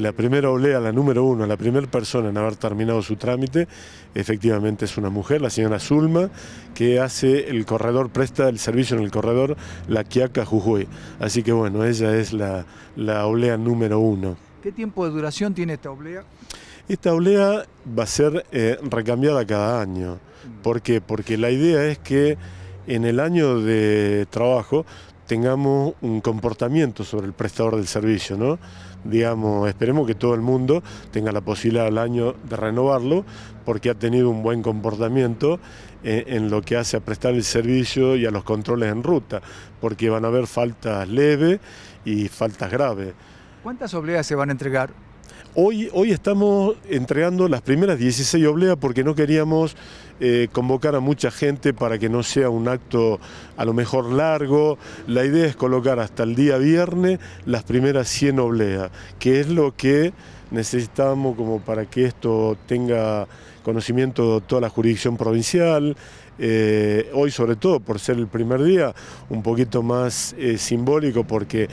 La primera olea, la número uno, la primera persona en haber terminado su trámite, efectivamente es una mujer, la señora Zulma, que hace el corredor, presta el servicio en el corredor La Quiaca Jujuy. Así que bueno, ella es la, la olea número uno. ¿Qué tiempo de duración tiene esta olea? Esta olea va a ser eh, recambiada cada año. ¿Por qué? Porque la idea es que en el año de trabajo tengamos un comportamiento sobre el prestador del servicio, ¿no? Digamos, esperemos que todo el mundo tenga la posibilidad al año de renovarlo porque ha tenido un buen comportamiento eh, en, lo que hace a prestar el servicio y a los controles en ruta, porque van a haber faltas leves y faltas graves. ¿Cuántas obleas se van a entregar? Hoy, hoy estamos entregando las primeras 16 obleas porque no queríamos eh, convocar a mucha gente para que no sea un acto a lo mejor largo. La idea es colocar hasta el día viernes las primeras 100 obleas, que es lo que necesitamos como para que esto tenga conocimiento toda la jurisdicción provincial. Eh, hoy sobre todo por ser el primer día, un poquito más eh, simbólico porque...